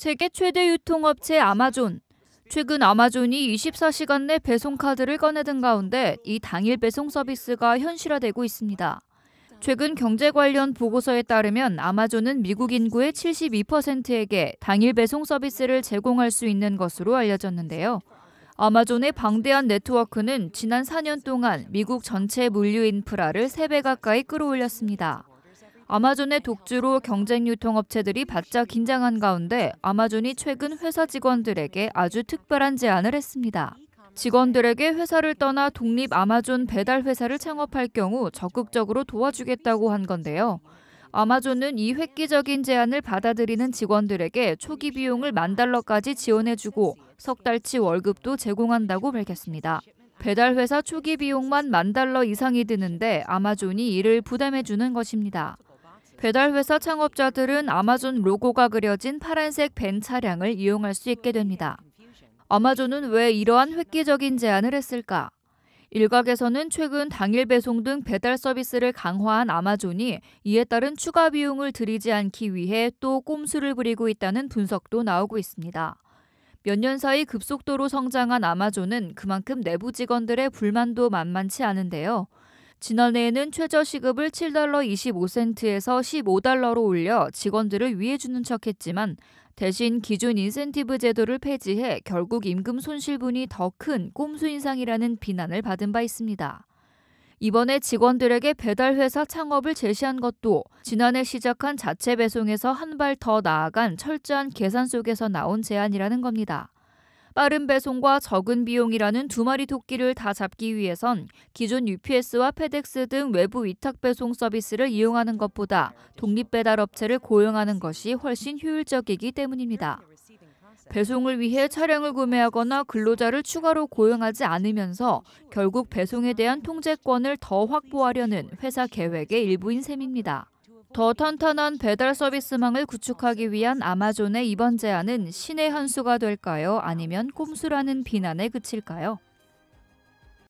세계 최대 유통업체 아마존. 최근 아마존이 24시간 내 배송카드를 꺼내든 가운데 이 당일 배송 서비스가 현실화되고 있습니다. 최근 경제 관련 보고서에 따르면 아마존은 미국 인구의 72%에게 당일 배송 서비스를 제공할 수 있는 것으로 알려졌는데요. 아마존의 방대한 네트워크는 지난 4년 동안 미국 전체 물류 인프라를 3배 가까이 끌어올렸습니다. 아마존의 독주로 경쟁 유통업체들이 바짝 긴장한 가운데 아마존이 최근 회사 직원들에게 아주 특별한 제안을 했습니다. 직원들에게 회사를 떠나 독립 아마존 배달 회사를 창업할 경우 적극적으로 도와주겠다고 한 건데요. 아마존은 이 획기적인 제안을 받아들이는 직원들에게 초기 비용을 만 달러까지 지원해주고 석 달치 월급도 제공한다고 밝혔습니다. 배달 회사 초기 비용만 만 달러 이상이 드는데 아마존이 이를 부담해주는 것입니다. 배달회사 창업자들은 아마존 로고가 그려진 파란색 벤 차량을 이용할 수 있게 됩니다. 아마존은 왜 이러한 획기적인 제안을 했을까? 일각에서는 최근 당일 배송 등 배달 서비스를 강화한 아마존이 이에 따른 추가 비용을 들이지 않기 위해 또 꼼수를 부리고 있다는 분석도 나오고 있습니다. 몇 년 사이 급속도로 성장한 아마존은 그만큼 내부 직원들의 불만도 만만치 않은데요. 지난해에는 최저시급을 7달러 25센트에서 15달러로 올려 직원들을 위해주는 척 했지만 대신 기준 인센티브 제도를 폐지해 결국 임금 손실분이 더 큰 꼼수 인상이라는 비난을 받은 바 있습니다. 이번에 직원들에게 배달회사 창업을 제시한 것도 지난해 시작한 자체 배송에서 한 발 더 나아간 철저한 계산 속에서 나온 제안이라는 겁니다. 빠른 배송과 적은 비용이라는 두 마리 토끼를 다 잡기 위해선 기존 UPS와 페덱스 등 외부 위탁 배송 서비스를 이용하는 것보다 독립 배달 업체를 고용하는 것이 훨씬 효율적이기 때문입니다. 배송을 위해 차량을 구매하거나 근로자를 추가로 고용하지 않으면서 결국 배송에 대한 통제권을 더 확보하려는 회사 계획의 일부인 셈입니다. 더 탄탄한 배달 서비스망을 구축하기 위한 아마존의 이번 제안은 신의 한 수가 될까요? 아니면 꼼수라는 비난에 그칠까요?